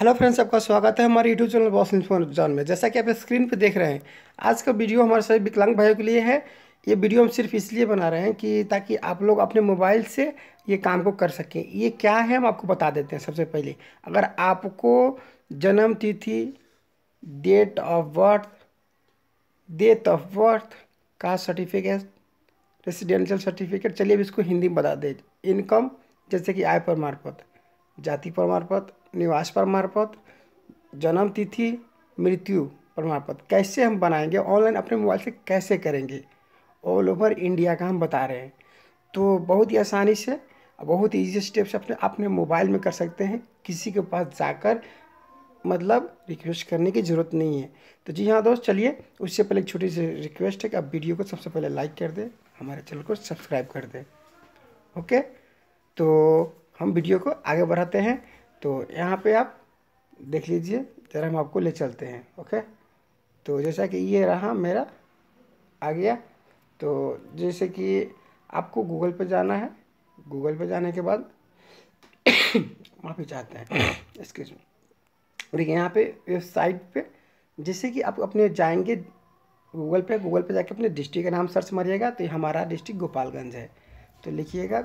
hello friends आपका स्वागत है हमारे यूट्यूब चैनल बॉस जॉन में जैसा कि आप स्क्रीन पर देख रहे हैं आज का वीडियो हमारे सभी विकलांग भाइयों के लिए है ये वीडियो हम सिर्फ इसलिए बना रहे हैं कि ताकि आप लोग अपने मोबाइल से ये काम को कर सकें ये क्या है हम आपको बता देते हैं सबसे पहले अगर आपको जन्म तिथि date of birth date of birth का सर्टिफिकेट रेसिडेंशियल सर्टिफिकेट चलिए अब इसको हिंदी में बता दें इनकम जैसे कि आय प्रमाण पत्र जाति प्रमाण पत्र निवास प्रमाण पत्र जन्म तिथि मृत्यु प्रमाण पत्र कैसे हम बनाएंगे ऑनलाइन अपने मोबाइल से कैसे करेंगे ऑल ओवर इंडिया का हम बता रहे हैं तो बहुत ही आसानी से बहुत ही ईजी स्टेप से अपने अपने मोबाइल में कर सकते हैं किसी के पास जाकर मतलब रिक्वेस्ट करने की ज़रूरत नहीं है तो जी हाँ दोस्त चलिए उससे पहले एक छोटी सी रिक्वेस्ट है कि आप वीडियो को सबसे पहले लाइक कर दें हमारे चैनल को सब्सक्राइब कर दें ओके तो हम वीडियो को आगे बढ़ाते हैं तो यहाँ पे आप देख लीजिए ज़रा हम आपको ले चलते हैं ओके तो जैसा कि ये रहा मेरा आ गया तो जैसे कि आपको गूगल पे जाना है गूगल पे जाने के बाद माफ़ी चाहते हैं एक्सक्यूज में और यहाँ पे वेबसाइट पे जैसे कि आप अपने जाएंगे गूगल पे गूगल पे जाके अपने डिस्ट्रिक्ट का नाम सर्च मारिएगा तो ये हमारा डिस्ट्रिक्ट गोपालगंज है तो लिखिएगा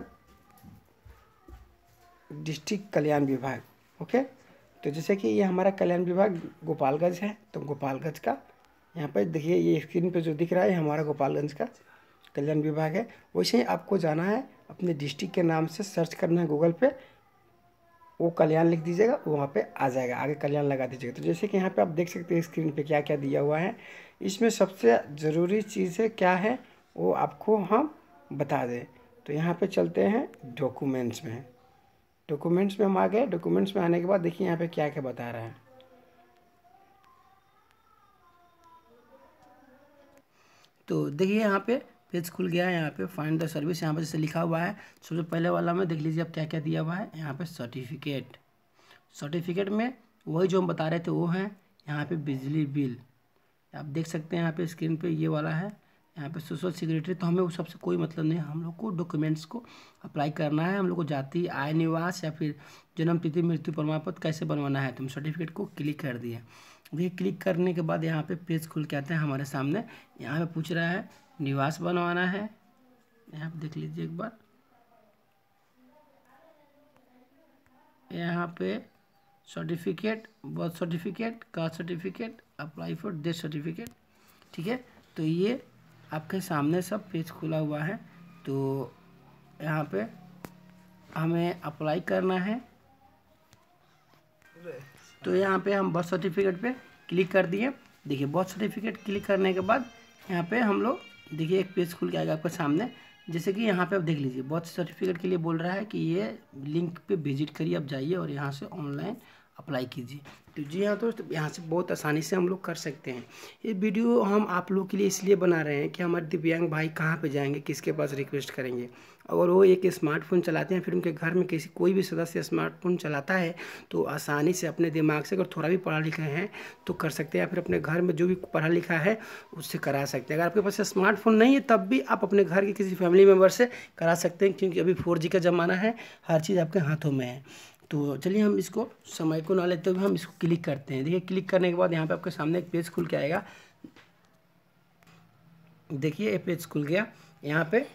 डिस्ट्रिक्ट कल्याण विभाग ओके तो जैसे कि ये हमारा कल्याण विभाग गोपालगंज है तो गोपालगंज का यहाँ पर देखिए ये स्क्रीन पे जो दिख रहा है हमारा गोपालगंज का कल्याण विभाग है वैसे ही आपको जाना है अपने डिस्ट्रिक्ट के नाम से सर्च करना है गूगल पे वो कल्याण लिख दीजिएगा वहाँ पे आ जाएगा आगे कल्याण लगा दीजिएगा तो जैसे कि यहाँ पे आप देख सकते हैं स्क्रीन पे क्या क्या दिया हुआ है इसमें सबसे ज़रूरी चीज़ है क्या है वो आपको हम बता दें तो यहाँ पे चलते हैं डॉक्यूमेंट्स में डॉक्यूमेंट्स में हम आ गए डॉक्यूमेंट्स में आने के बाद देखिए यहाँ पे क्या क्या बता रहा है तो देखिए यहाँ पे पेज खुल गया है यहाँ पे फाइन द सर्विस यहाँ पे जैसे लिखा हुआ है सबसे पहले वाला में देख लीजिए आप क्या क्या दिया हुआ है यहाँ पे सर्टिफिकेट सर्टिफिकेट में वही जो हम बता रहे थे वो है यहाँ पे बिजली बिल आप देख सकते हैं यहाँ पे स्क्रीन पे ये वाला है यहाँ पे सोशल सिक्योरिटी तो हमें उस सबसे कोई मतलब नहीं हम लोग को डॉक्यूमेंट्स को अप्लाई करना है हम लोग को जाति आय निवास या फिर जन्म तिथि मृत्यु प्रमाण पत्र कैसे बनवाना है तो हम सर्टिफिकेट को क्लिक कर दिए देखिए क्लिक करने के बाद यहाँ पे पेज खुल के आते हैं हमारे सामने यहाँ पे पूछ रहा है निवास बनवाना है यहाँ देख लीजिए एक बार यहाँ पे certificate birth certificate caste certificate apply for death certificate ठीक है तो ये आपके सामने सब पेज खुला हुआ है तो यहाँ पे हमें अप्लाई करना है तो यहाँ पे हम बर्थ सर्टिफिकेट पे क्लिक कर दिए देखिए बर्थ सर्टिफिकेट क्लिक करने के बाद यहाँ पे हम लोग देखिए एक पेज खुल के आएगा आपके सामने जैसे कि यहाँ पे आप देख लीजिए बर्थ सर्टिफिकेट के लिए बोल रहा है कि ये लिंक पे विजिट करिए आप जाइए और यहाँ से ऑनलाइन अप्लाई कीजिए तो जी हाँ दोस्त तो यहाँ से बहुत आसानी से हम लोग कर सकते हैं ये वीडियो हम आप लोग के लिए इसलिए बना रहे हैं कि हमारे दिव्यांग भाई कहाँ पे जाएंगे किसके पास रिक्वेस्ट करेंगे अगर वो एक स्मार्टफोन चलाते हैं फिर उनके घर में किसी कोई भी सदस्य स्मार्टफोन चलाता है तो आसानी से अपने दिमाग से अगर थोड़ा भी पढ़ा लिखा है तो कर सकते हैं या फिर अपने घर में जो भी पढ़ा लिखा है उससे करा सकते हैं अगर आपके पास स्मार्टफोन नहीं है तब भी आप अपने घर के किसी फैमिली मेम्बर से करा सकते हैं क्योंकि अभी फोर का ज़माना है हर चीज़ आपके हाथों में है तो चलिए हम इसको समय को ना लेते हुए हम इसको क्लिक करते हैं देखिए क्लिक करने के बाद यहाँ पे आपके सामने एक पेज खुल के आएगा देखिए ये पेज खुल गया यहाँ पे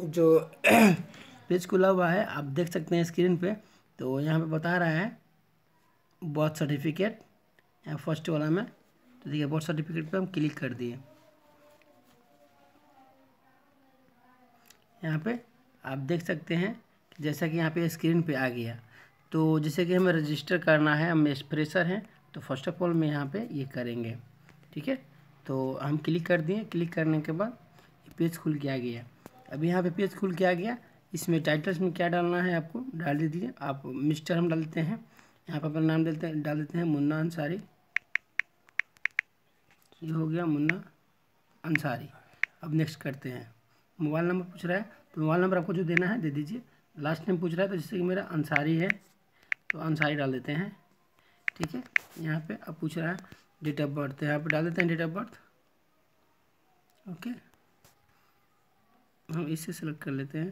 जो पेज खुला हुआ है आप देख सकते हैं स्क्रीन पे तो यहाँ पे बता रहा है बर्थ सर्टिफिकेट यहाँ फर्स्ट वाला में तो देखिए बर्थ सर्टिफिकेट पे हम क्लिक कर दिए यहाँ पे आप देख सकते हैं जैसा कि यहाँ पे स्क्रीन पे आ गया तो जैसे कि हमें रजिस्टर करना है हम एक्सप्रेसर हैं तो फर्स्ट ऑफ ऑल मैं यहाँ पे ये करेंगे ठीक है तो हम क्लिक कर दिए क्लिक करने के बाद पेज खुल के आ गया अब यहाँ पे पेज खुल के आ गया इसमें टाइटल्स में क्या डालना है आपको डाल दीजिए आप मिस्टर हम डालते हैं यहाँ पर अपना नाम डालते हैं डाल देते हैं मुन्ना अंसारी ये हो गया मुन्ना अंसारी अब नेक्स्ट करते हैं मोबाइल नंबर पूछ रहा है तो मोबाइल नंबर आपको जो देना है दे दीजिए लास्ट टाइम पूछ रहा है तो जैसे कि मेरा अंसारी है तो अंसारी डाल देते हैं ठीक है यहाँ पे अब पूछ रहा है डेट ऑफ बर्थ यहाँ पे डाल देते हैं डेट ऑफ बर्थ ओके हम इससे सेलेक्ट कर लेते हैं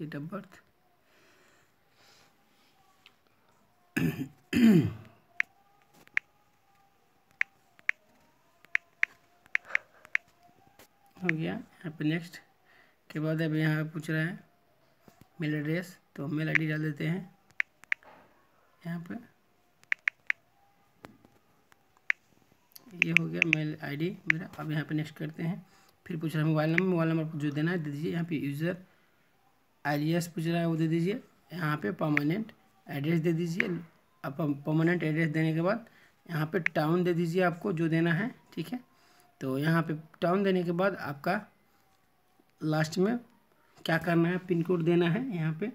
डेट ऑफ बर्थ हो गया यहाँ पे नेक्स्ट के बाद अब यहाँ पूछ रहा है मेल एड्रेस तो मेल आईडी डाल देते हैं यहाँ पर ये हो गया मेल आईडी मेरा अब यहाँ पे नेक्स्ट करते हैं फिर पूछ रहा है मोबाइल नंबर मोबाइल नंबर जो देना है दे दीजिए यहाँ पे यूज़र एलियस पूछ रहा है वो दे दीजिए यहाँ पे परमानेंट एड्रेस दे दीजिए अब परमानेंट एड्रेस देने के बाद यहाँ पे टाउन दे दीजिए आपको जो देना है ठीक है तो यहाँ पे टाउन देने के बाद आपका लास्ट में क्या करना है पिन कोड देना है यहाँ पे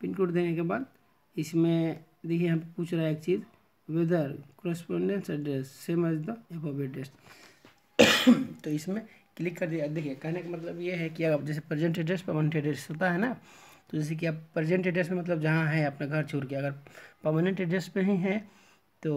पिन कोड देने के बाद इसमें देखिए यहाँ पे पूछ रहा है एक चीज़ whether correspondence address same as the address तो इसमें क्लिक कर दिया देखिए कहने का मतलब ये है कि अगर जैसे प्रेजेंट एड्रेस परमानेंट एड्रेस होता है ना तो जैसे कि आप प्रेजेंट एड्रेस में मतलब जहाँ है अपना घर छोड़ के अगर परमानेंट एड्रेस पे ही है तो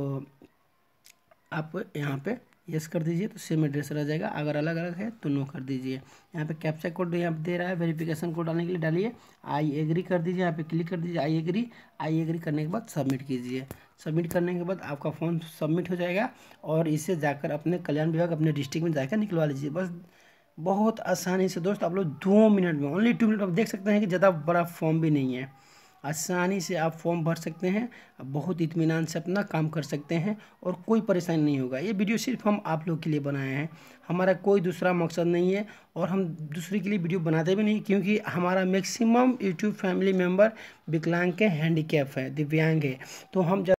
आप यहाँ पे यस कर दीजिए तो सेम एड्रेस रह जाएगा अगर अलग अलग है तो नो कर दीजिए यहाँ पे कैप्चा कोड यहाँ पे दे रहा है वेरिफिकेशन कोड डालने के लिए डालिए आई एग्री कर दीजिए यहाँ पे क्लिक कर दीजिए आई एग्री आई एग्री करने के बाद सबमिट कीजिए सबमिट करने के बाद आपका फॉर्म सबमिट हो जाएगा और इसे जाकर अपने कल्याण विभाग अपने डिस्ट्रिक्ट में जाकर निकलवा लीजिए बस बहुत आसानी से दोस्त आप लोग दो मिनट में ओनली टू मिनट आप देख सकते हैं कि ज़्यादा बड़ा फॉर्म भी नहीं है आसानी से आप फॉर्म भर सकते हैं बहुत इतमान से अपना काम कर सकते हैं और कोई परेशानी नहीं होगा ये वीडियो सिर्फ हम आप लोग के लिए बनाए हैं हमारा कोई दूसरा मकसद नहीं है और हम दूसरे के लिए वीडियो बनाते भी नहीं क्योंकि हमारा मैक्सिमम यूट्यूब फैमिली मेम्बर विकलांग के हैंडीकैप है दिव्यांग है तो हम